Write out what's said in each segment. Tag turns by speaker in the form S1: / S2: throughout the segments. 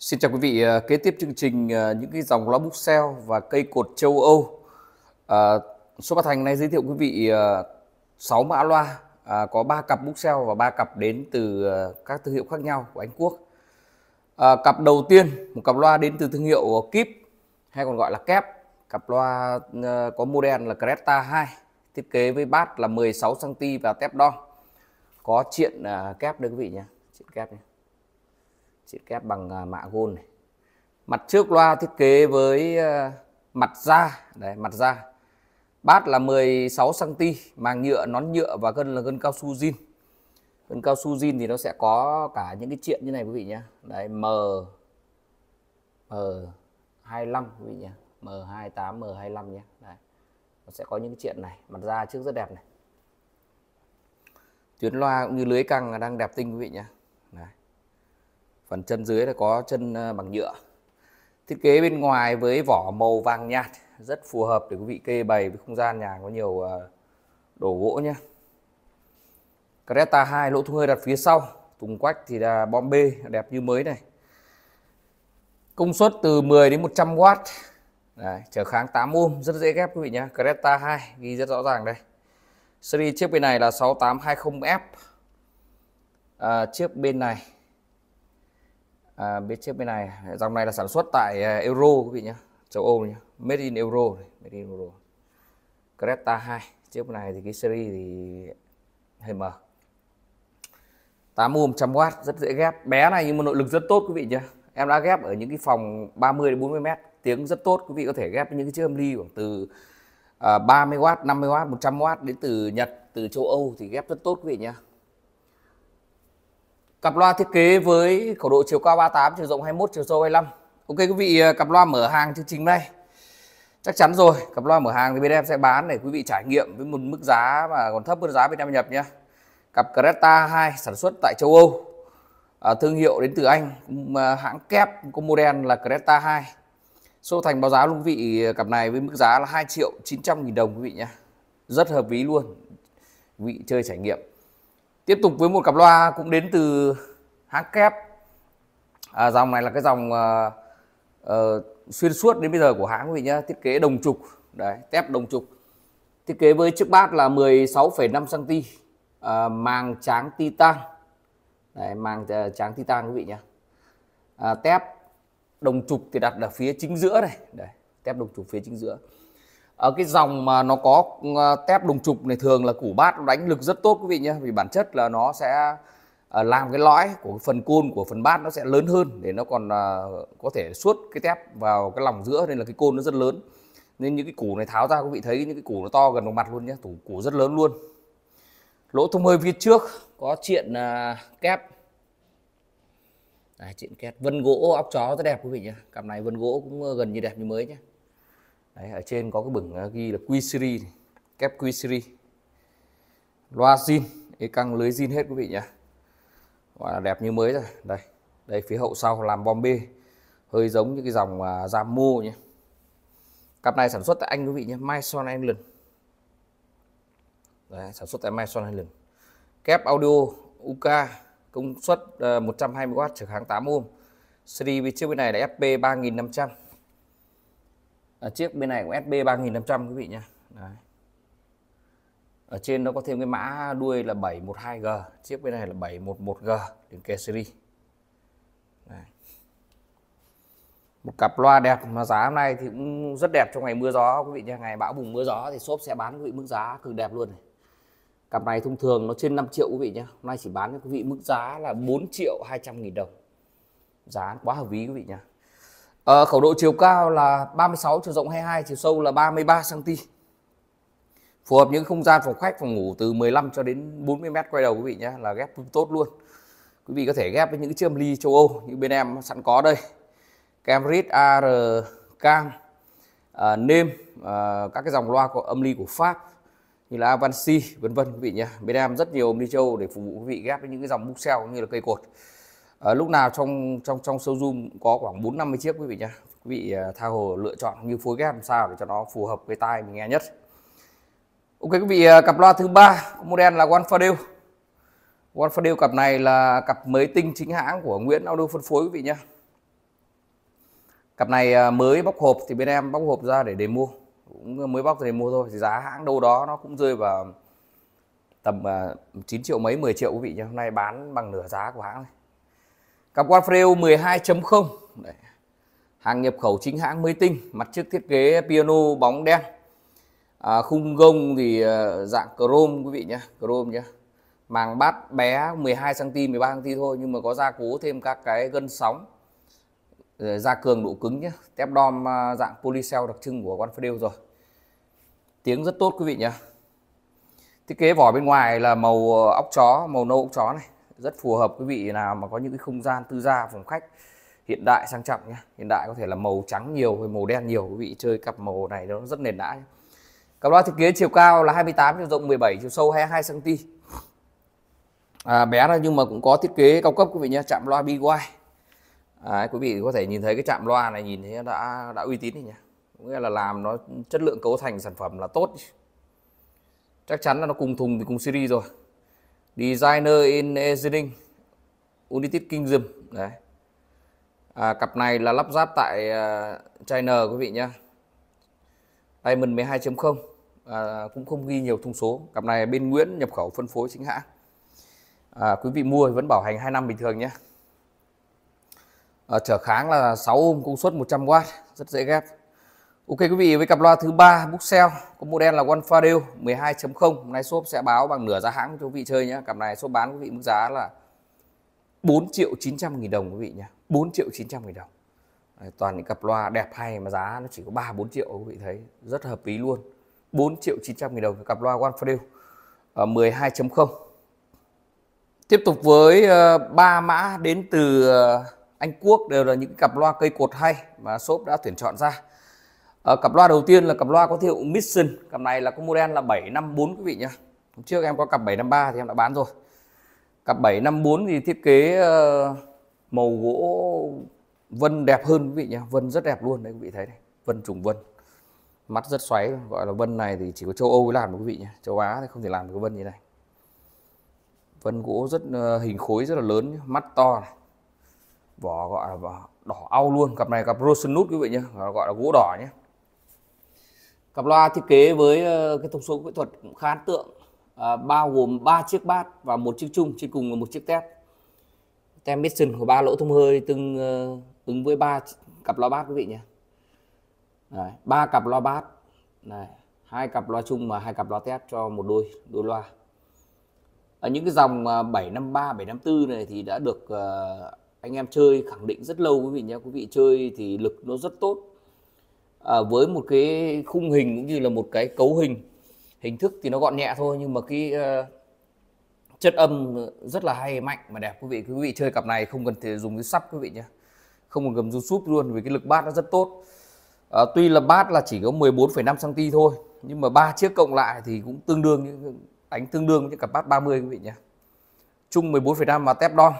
S1: Xin chào quý vị, à, kế tiếp chương trình à, những cái dòng lá bút xeo và cây cột châu Âu. À, số phát hành nay giới thiệu quý vị 6 à, mã loa, à, có 3 cặp bút xeo và 3 cặp đến từ các thương hiệu khác nhau của Anh Quốc. À, cặp đầu tiên, một cặp loa đến từ thương hiệu Kip hay còn gọi là Kép. Cặp loa có model là Cresta 2, thiết kế với bát là 16 cm và tép đo. Có chuyện kép đây quý vị nhé, chuyện kép nhé xịt kép bằng à, mạ gold này mặt trước loa thiết kế với ờ, mặt da đấy mặt da bát là 16 cm màng nhựa nón nhựa và gân là gân cao su zin gân cao su zin thì nó sẽ có cả những cái chuyện như này quý vị nhé đấy m m 25 quý vị nhé m 28 m 25 nhé đấy. nó sẽ có những cái chuyện này mặt da trước rất đẹp này tuyến loa cũng như lưới căng đang đẹp tinh quý vị nhá đấy phần chân dưới là có chân à, bằng nhựa thiết kế bên ngoài với vỏ màu vàng nhạt rất phù hợp để quý vị kê bày với không gian nhà có nhiều à, đồ gỗ nhé Creta 2 lỗ thùng hơi đặt phía sau thùng quách thì là bom B đẹp như mới này công suất từ 10 đến 100W Đấy, trở kháng 8 ohm rất dễ ghép quý vị nhé Creta 2 ghi rất rõ ràng đây series chiếc bên này là 6820F à, chiếc bên này à, bên chiếc bên này dòng này là sản xuất tại à, Euro quý vị nhé châu Âu nhé Made in Euro này. Made in Euro Creta 2 chiếc này thì cái series thì hơi mờ 8 ohm 100W rất dễ ghép bé này nhưng mà nội lực rất tốt quý vị nhé em đã ghép ở những cái phòng 30 đến 40 mét tiếng rất tốt quý vị có thể ghép những cái chiếc âm ly khoảng từ uh, 30W 50W 100W đến từ Nhật từ châu Âu thì ghép rất tốt quý vị nhé Cặp loa thiết kế với khẩu độ chiều cao 38, chiều rộng 21, chiều sâu 25. Ok quý vị, à, cặp loa mở hàng chương trình này. Chắc chắn rồi, cặp loa mở hàng thì bên em sẽ bán để quý vị trải nghiệm với một mức giá mà còn thấp hơn giá bên em nhập nhé. Cặp Creta 2 sản xuất tại châu Âu. À, thương hiệu đến từ Anh, à, hãng kép có model là Creta 2. Số thành báo giá luôn quý vị à, cặp này với mức giá là 2 triệu 900 nghìn đồng quý vị nhé. Rất hợp lý luôn. Quý vị chơi trải nghiệm tiếp tục với một cặp loa cũng đến từ hãng kép à, dòng này là cái dòng à, à, xuyên suốt đến bây giờ của hãng quý vị nhé thiết kế đồng trục đấy tép đồng trục thiết kế với chiếc bát là 16,5 cm à, màng tráng titan đấy, màng ờ, tráng titan quý vị nhé à, tép đồng trục thì đặt ở phía chính giữa này đấy, tép đồng trục phía chính giữa ở ờ, cái dòng mà nó có ờ, tép đồng trục này thường là củ bát nó đánh lực rất tốt quý vị nhé vì bản chất là nó sẽ ờ, làm cái lõi của phần côn của phần bát nó sẽ lớn hơn để nó còn có thể suốt cái tép vào cái lòng giữa nên là cái côn nó rất lớn nên những cái củ này tháo ra quý vị thấy những cái củ nó to gần vào mặt luôn nhé tủ củ rất lớn luôn lỗ thông hơi phía trước có chuyện kép à, chuyện kép vân gỗ óc chó rất đẹp quý vị nhé cặp này vân gỗ cũng gần như đẹp như mới nhé Đấy, ở trên có cái bửng ờ, ghi là Q series, kép Q series. Loa zin, cái căng lưới zin hết quý vị nhé. Gọi là đẹp như mới rồi. Đây, đây phía hậu sau làm bom bê. Hơi giống như cái dòng uh, Jamo nhé. Cặp này sản xuất tại Anh quý vị nhé, Myson Island. Đấy, sản xuất tại Myson Island. Kép audio UK công suất uh, 120W trở kháng 8 ohm. Series chiếc bên này là FP 3500 ở chiếc bên này của SB 3500 quý vị nhé Đấy. ở trên nó có thêm cái mã đuôi là 712G chiếc bên này là 711G liền kề series Đấy. một cặp loa đẹp mà giá hôm nay thì cũng rất đẹp trong ngày mưa gió quý vị nhé ngày bão bùng mưa gió thì shop sẽ bán quý vị mức giá cực đẹp luôn này cặp này thông thường nó trên 5 triệu quý vị nhé hôm nay chỉ bán cho quý vị mức giá là 4 triệu 200 nghìn đồng giá quá hợp lý quý vị nhé À, khẩu độ chiều cao là 36, chiều rộng 22, chiều sâu là 33 cm. Phù hợp những không gian phòng khách, phòng ngủ từ 15 cho đến 40 m quay đầu quý vị nhé, là ghép tốt luôn. Quý vị có thể ghép với những chiếc ly châu Âu như bên em sẵn có đây. Camrit AR Cam, à, nêm à, các cái dòng loa của âm ly của Pháp như là Avanci vân vân quý vị nhé. Bên em rất nhiều âm ly châu để phục vụ quý vị ghép với những cái dòng bookshelf như là cây cột à, lúc nào trong trong trong showroom có khoảng 4 50 chiếc quý vị nhá. Quý vị ờ, tha hồ lựa chọn như phối ghép làm sao để cho nó phù hợp với tai mình nghe nhất. Ok quý vị, ờ, cặp loa thứ ba model là One one OneFadil cặp này là cặp mới tinh chính hãng của Nguyễn Audio phân phối quý vị nhé. Cặp này mới bóc hộp thì bên em bóc hộp ra để để mua cũng mới bóc ra để mua thôi thì giá hãng đâu đó nó cũng rơi vào tầm 9 triệu mấy 10 triệu quý vị nhé. Hôm nay bán bằng nửa giá của hãng này. Cặp Warframe 12.0 Hàng nhập khẩu chính hãng mới tinh Mặt trước thiết kế piano bóng đen à, Khung gông thì à, dạng chrome quý vị nhé Chrome nhé Màng bát bé 12cm, 13cm thôi Nhưng mà có gia cố thêm các cái gân sóng Gia cường độ cứng nhé Tép đom à, dạng polycell đặc trưng của Warframe rồi Tiếng rất tốt quý vị nhé Thiết kế vỏ bên ngoài là màu à, ốc chó, màu nâu ốc chó này rất phù hợp quý vị nào mà có những cái không gian tư gia phòng khách hiện đại sang trọng nhé hiện đại có thể là màu trắng nhiều hay màu đen nhiều quý vị chơi cặp màu này nó rất nền đã nhé. cặp loa thiết kế chiều cao là 28 chiều rộng 17 chiều sâu 22 cm à, bé ra nhưng mà cũng có thiết kế cao cấp quý vị nhé chạm loa BY à, quý vị có thể nhìn thấy cái chạm loa này nhìn thấy đã đã uy tín rồi nhé nghĩa là làm nó chất lượng cấu thành sản phẩm là tốt chắc chắn là nó cùng thùng thì cùng series rồi designer in engineering United Kingdom đấy à, cặp này là lắp ráp tại à, China quý vị nhé Diamond 12.0 à, cũng không ghi nhiều thông số cặp này bên Nguyễn nhập khẩu phân phối chính hãng à, quý vị mua vẫn bảo hành 2 năm bình thường nhé à, trở kháng là 6 ôm công suất 100W rất dễ ghép Ok quý vị với cặp loa thứ ba Buxell có model là One Farrell 12.0 hôm nay shop sẽ báo bằng nửa giá hãng cho quý vị chơi nhé cặp này shop bán quý vị mức giá là 4 triệu 900 nghìn đồng quý vị nhé 4 triệu 900 nghìn đồng toàn những cặp loa đẹp hay mà giá nó chỉ có 3 4 triệu quý vị thấy rất hợp lý luôn 4 triệu 900 nghìn đồng cặp loa One Farrell 12.0 tiếp tục với ờ, ba mã đến từ ờ, Anh Quốc đều là những cặp loa cây cột hay mà shop đã tuyển chọn ra à, cặp loa đầu tiên là cặp loa có thương hiệu Mission cặp này là có model là 754 quý vị nhá hôm trước em có cặp 753 thì em đã bán rồi cặp 754 thì thiết kế uh, màu gỗ vân đẹp hơn quý vị nhá vân rất đẹp luôn đấy quý vị thấy này vân trùng vân mắt rất xoáy gọi là vân này thì chỉ có châu Âu mới làm được quý vị nhé châu Á thì không thể làm được cái vân như này vân gỗ rất uh, hình khối rất là lớn nhé. mắt to này. vỏ gọi là vỏ đỏ au luôn cặp này cặp Rosenwood quý vị nhé gọi là gỗ đỏ nhé Cặp loa thiết kế với ờ, cái thông số kỹ thuật cũng khá ấn tượng, à, bao gồm 3 chiếc bát và một chiếc chung trên cùng là một chiếc tép. Tem Mixon của ba lỗ thông hơi tương ờ, ứng với ba cặp loa bát quý vị nhé. ba cặp loa bát, này, hai cặp loa chung và hai cặp loa tép cho một đôi đôi loa. Ở những cái dòng 753, ờ, 754 này thì đã được anh em chơi khẳng định rất lâu quý vị nhé. Quý vị chơi thì lực nó rất tốt à, với một cái khung hình cũng như là một cái cấu hình hình thức thì nó gọn nhẹ thôi nhưng mà cái uh, chất âm rất là hay mạnh mà đẹp quý vị quý vị chơi cặp này không cần thể dùng cái sắp quý vị nhé không cần cầm run súp luôn vì cái lực bát nó rất tốt à, tuy là bát là chỉ có 14,5 cm thôi nhưng mà ba chiếc cộng lại thì cũng tương đương đánh tương đương với cặp bát 30 quý vị nhé chung 14,5 mà tép đo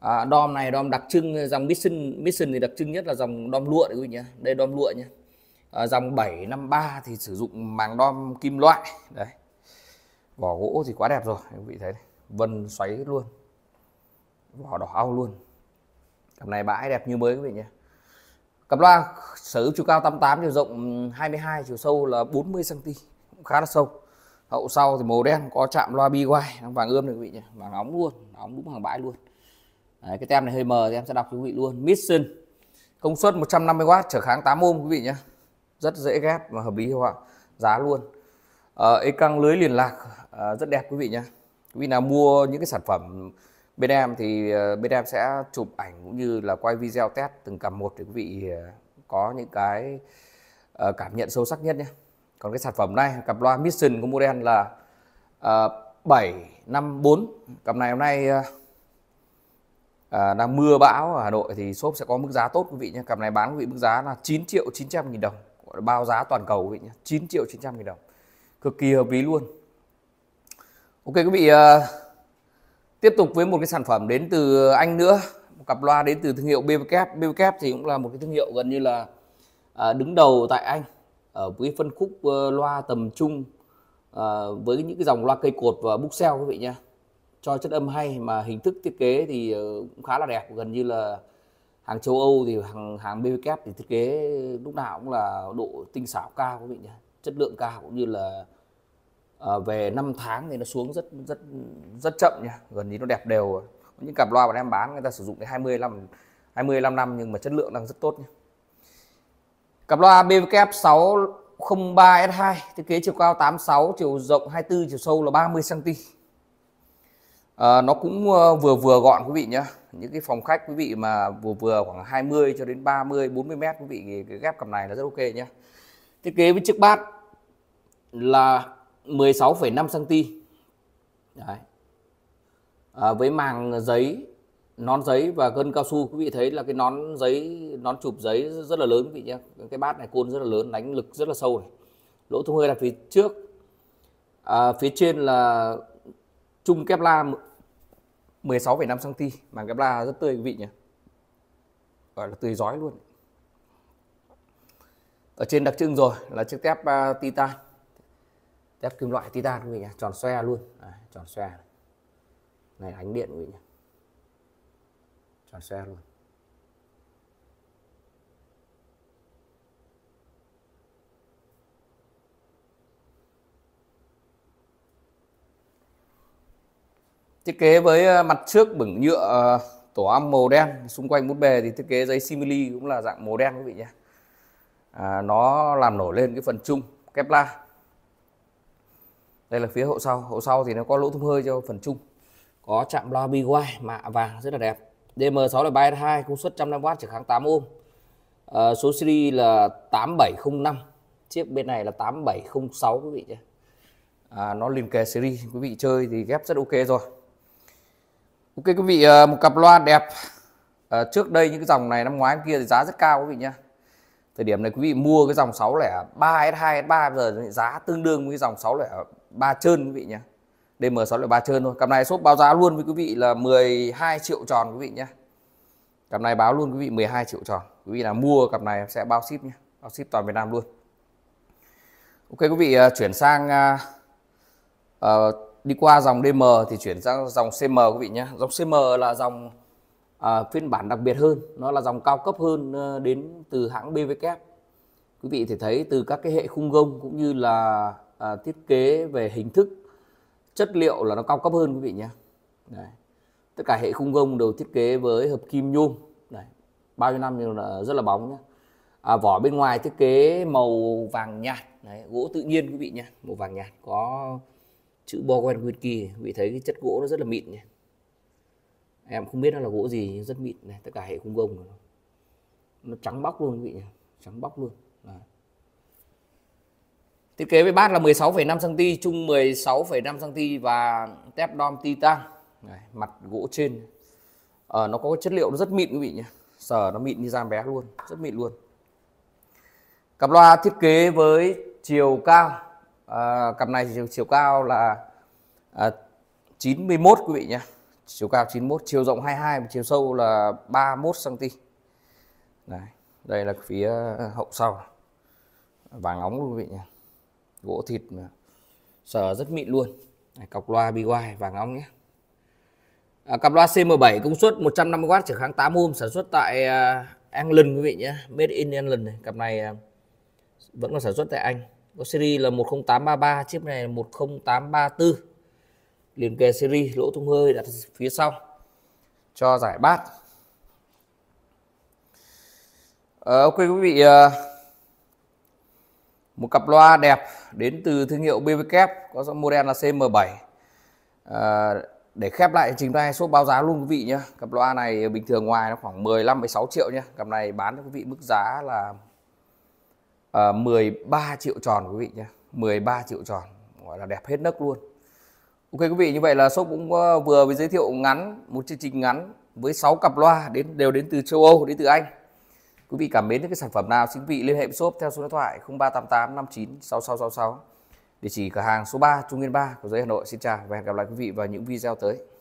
S1: à, DOM này DOM đặc trưng dòng Mission Mission thì đặc trưng nhất là dòng DOM lụa đấy quý vị nhé đây DOM lụa nhé à, dòng 753 thì sử dụng màng DOM kim loại đấy vỏ gỗ thì quá đẹp rồi quý vị thấy này. vân xoáy luôn vỏ đỏ ao luôn cặp này bãi đẹp như mới quý vị nhé cặp loa sở hữu chiều cao 88 chiều rộng 22 chiều sâu là 40 cm cũng khá là sâu hậu sau thì màu đen có chạm loa bi quay vàng ươm được quý vị nhé vàng óng luôn óng đúng hàng bãi luôn Đấy, cái tem này hơi mờ thì em sẽ đọc quý vị luôn Mission công suất 150W trở kháng 8 ohm quý vị nhé rất dễ ghép và hợp lý hiệu ạ giá luôn à, ờ, căng lưới liên lạc à, rất đẹp quý vị nhé quý vị nào mua những cái sản phẩm bên em thì ờ, bên em sẽ chụp ảnh cũng như là quay video test từng cặp một để quý vị có những cái cảm nhận sâu sắc nhất nhé còn cái sản phẩm này cặp loa Mission của model là uh, 754 cặp này hôm nay uh, à, đang mưa bão ở Hà Nội thì shop sẽ có mức giá tốt quý vị nhé cặp này bán quý vị mức giá là 9 triệu 900 nghìn đồng gọi là bao giá toàn cầu quý vị nhé 9 triệu 900 nghìn đồng cực kỳ hợp lý luôn Ok quý vị à, tiếp tục với một cái sản phẩm đến từ Anh nữa một cặp loa đến từ thương hiệu BBK BBK thì cũng là một cái thương hiệu gần như là à, đứng đầu tại Anh ở với phân khúc ờ, loa tầm trung à, với những cái dòng loa cây cột và bookshelf quý vị nhé cho chất âm hay mà hình thức thiết kế thì ờ, cũng khá là đẹp gần như là hàng châu Âu thì hàng hàng BVK thì thiết kế lúc nào cũng là độ tinh xảo cao quý vị nhé chất lượng cao cũng như là à, về 5 tháng thì nó xuống rất rất rất chậm nha gần như nó đẹp đều những cặp loa bọn em bán người ta sử dụng đến 20 năm 25 năm nhưng mà chất lượng đang rất tốt nhé cặp loa BVK 603 S2 thiết kế chiều cao 86 chiều rộng 24 chiều sâu là 30 cm à, nó cũng ờ, vừa vừa gọn quý vị nhé những cái phòng khách quý vị mà vừa vừa khoảng 20 cho đến 30 40 mét quý vị cái ghép cặp này là rất ok nhé thiết kế với chiếc bát là 16,5 cm Đấy. À, với màng giấy nón giấy và gân cao su quý vị thấy là cái nón giấy nón chụp giấy rất là lớn quý vị nhé cái bát này côn rất là lớn đánh lực rất là sâu này lỗ thông hơi là phía trước à, phía trên là chung kevlar 16,5 cm màng cái bla rất tươi quý vị nhỉ, gọi là tươi giói luôn ở trên đặc trưng rồi là chiếc tép uh, titan tép kim loại titan quý vị nhé tròn xoe luôn à, tròn xoe này. ánh điện quý vị nhé tròn xoe luôn thiết kế với ờ, mặt trước bửng nhựa ờ, tổ màu đen xung quanh bút bề thì thiết kế giấy simili cũng là dạng màu đen quý vị nhé à, nó làm nổi lên cái phần chung kevlar đây là phía hậu sau hậu sau thì nó có lỗ thông hơi cho phần chung có chạm loa BY mạ vàng rất là đẹp dm sáu bay hai công suất trăm năm w trở kháng 8 ôm à, số series là 8705 chiếc bên này là 8706 quý vị nhé à, nó liền kề series quý vị chơi thì ghép rất ok rồi Ok quý vị ờ, một cặp loa đẹp à, trước đây những cái dòng này năm ngoái kia thì giá rất cao quý vị nhá thời điểm này quý vị mua cái dòng 603 S2 S3 giờ giá tương đương với dòng 603 trơn quý vị nhá DM 603 trơn thôi cặp này shop báo giá luôn với quý vị là 12 triệu tròn quý vị nhá cặp này báo luôn quý vị 12 triệu tròn quý vị là mua cặp này sẽ bao ship nhé bao ship toàn Việt Nam luôn Ok quý vị ờ, chuyển sang uh, uh, đi qua dòng DM thì chuyển sang dòng CM quý vị nhé dòng CM là dòng à, phiên bản đặc biệt hơn nó là dòng cao cấp hơn ờ, đến từ hãng BVK quý vị thể thấy từ các cái hệ khung gông cũng như là à, thiết kế về hình thức chất liệu là nó cao cấp hơn quý vị nhé Đấy. tất cả hệ khung gông đều thiết kế với hợp kim nhôm Đấy. bao nhiêu năm nhưng là rất là bóng nhé à, vỏ bên ngoài thiết kế màu vàng nhạt Đấy. gỗ tự nhiên quý vị nhé màu vàng nhạt có chữ Bowen Whisky vị thấy cái chất gỗ nó rất là mịn này. em không biết nó là gỗ gì nhưng rất mịn này tất cả hệ khung gông nó trắng bóc luôn vị nhỉ trắng bóc luôn à. thiết kế với bát là 16,5 cm chung 16,5 cm và tép đom titan này, mặt gỗ trên à, nó có chất liệu nó rất mịn quý vị nhé sờ nó mịn như da bé luôn rất mịn luôn cặp loa thiết kế với chiều cao à, cặp này chiều, chiều cao là à, ờ, 91 quý vị nhé chiều cao 91 chiều rộng 22 chiều sâu là 31 cm này đây là phía ờ, hậu sau vàng óng luôn quý vị nhé gỗ thịt mà. sờ rất mịn luôn này, cọc loa BY vàng óng nhé à, cặp loa CM7 công suất 150W trở kháng 8 ohm sản xuất tại uh, England quý vị nhé Made in England này. cặp này uh, vẫn còn sản xuất tại Anh có series là 10833 chiếc này là 10834 liền kề series lỗ thông hơi đặt phía sau cho giải bát à, ok quý vị ờ, một cặp loa đẹp đến từ thương hiệu BVK có model là CM7 à, ờ, để khép lại trình bày số báo giá luôn quý vị nhé cặp loa này bình thường ngoài nó khoảng 15 16 triệu nhé cặp này bán cho quý vị mức giá là à, ờ, 13 triệu tròn quý vị nhé 13 triệu tròn gọi là đẹp hết nấc luôn Ok quý vị như vậy là shop cũng ờ, vừa với giới thiệu ngắn một chương trình ngắn với 6 cặp loa đến đều đến từ châu Âu đến từ Anh quý vị cảm mến những cái sản phẩm nào xin quý vị liên hệ với shop theo số điện thoại 0388 59 6666 địa chỉ cửa hàng số 3 Trung Nguyên 3 của giấy Hà Nội xin chào và hẹn gặp lại quý vị vào những video tới